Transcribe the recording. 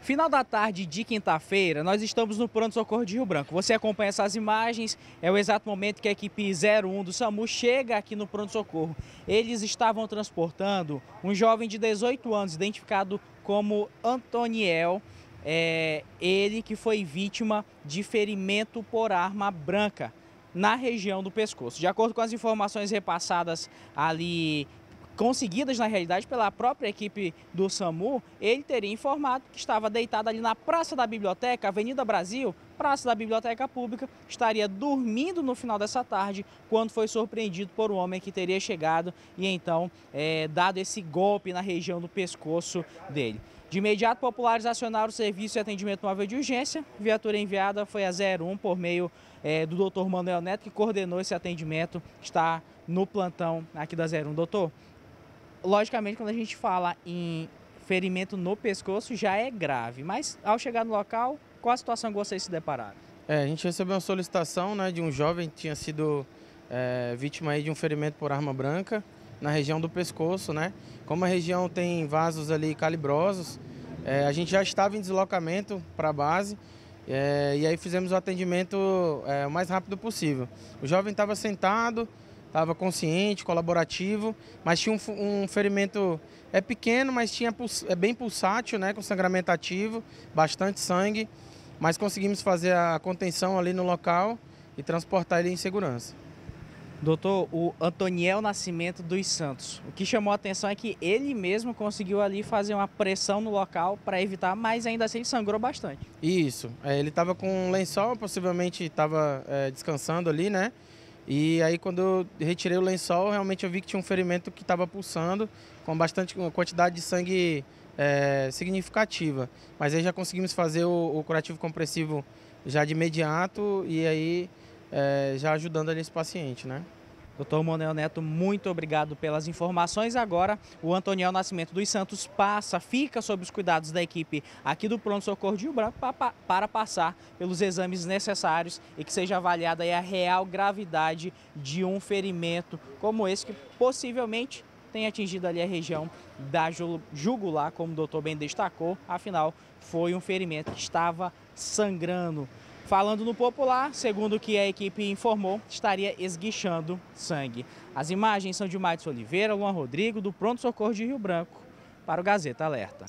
Final da tarde de quinta-feira, nós estamos no Pronto Socorro de Rio Branco. Você acompanha essas imagens, é o exato momento que a equipe 01 do SAMU chega aqui no Pronto Socorro. Eles estavam transportando um jovem de 18 anos, identificado como Antoniel, é, ele que foi vítima de ferimento por arma branca na região do pescoço. De acordo com as informações repassadas ali conseguidas na realidade pela própria equipe do SAMU, ele teria informado que estava deitado ali na Praça da Biblioteca, Avenida Brasil, Praça da Biblioteca Pública, estaria dormindo no final dessa tarde, quando foi surpreendido por um homem que teria chegado e então é, dado esse golpe na região do pescoço dele. De imediato, populares acionaram o serviço de atendimento móvel de urgência. Viatura enviada foi a 01 por meio é, do doutor Manuel Neto, que coordenou esse atendimento, está no plantão aqui da 01. Doutor, logicamente, quando a gente fala em ferimento no pescoço, já é grave. Mas ao chegar no local, qual a situação que vocês se depararam? É, a gente recebeu uma solicitação né, de um jovem que tinha sido é, vítima aí de um ferimento por arma branca na região do pescoço, né? Como a região tem vasos ali calibrosos, é, a gente já estava em deslocamento para a base é, e aí fizemos o atendimento é, o mais rápido possível. O jovem estava sentado, estava consciente, colaborativo, mas tinha um, um, ferimento, é pequeno, mas tinha, é bem pulsátil, né, com sangramento ativo, bastante sangue, mas conseguimos fazer a contenção ali no local e transportar ele em segurança. Doutor, o Antoniel Nascimento dos Santos. O que chamou a atenção é que ele mesmo conseguiu ali fazer uma pressão no local para evitar, mas ainda assim ele sangrou bastante. Isso. É, ele estava com um lençol, possivelmente estava é, descansando ali, né? E aí quando eu retirei o lençol, realmente eu vi que tinha um ferimento que estava pulsando com bastante uma quantidade de sangue é, significativa. Mas aí já conseguimos fazer o, o, curativo compressivo já de imediato e aí é, já ajudando ali esse paciente, né? Doutor Manuel Neto, muito obrigado pelas informações. Agora, o Antoniel Nascimento dos Santos passa, fica sob os cuidados da equipe aqui do Pronto Socorro de Ubra para passar pelos exames necessários e que seja avaliada a real gravidade de um ferimento como esse que possivelmente tem atingido ali a região da jugular, como o doutor bem destacou. Afinal, foi um ferimento que estava sangrando. Falando no popular, segundo o que a equipe informou, estaria esguichando sangue. As imagens são de Matos Oliveira, Luan Rodrigo, do Pronto Socorro de Rio Branco, para o Gazeta Alerta.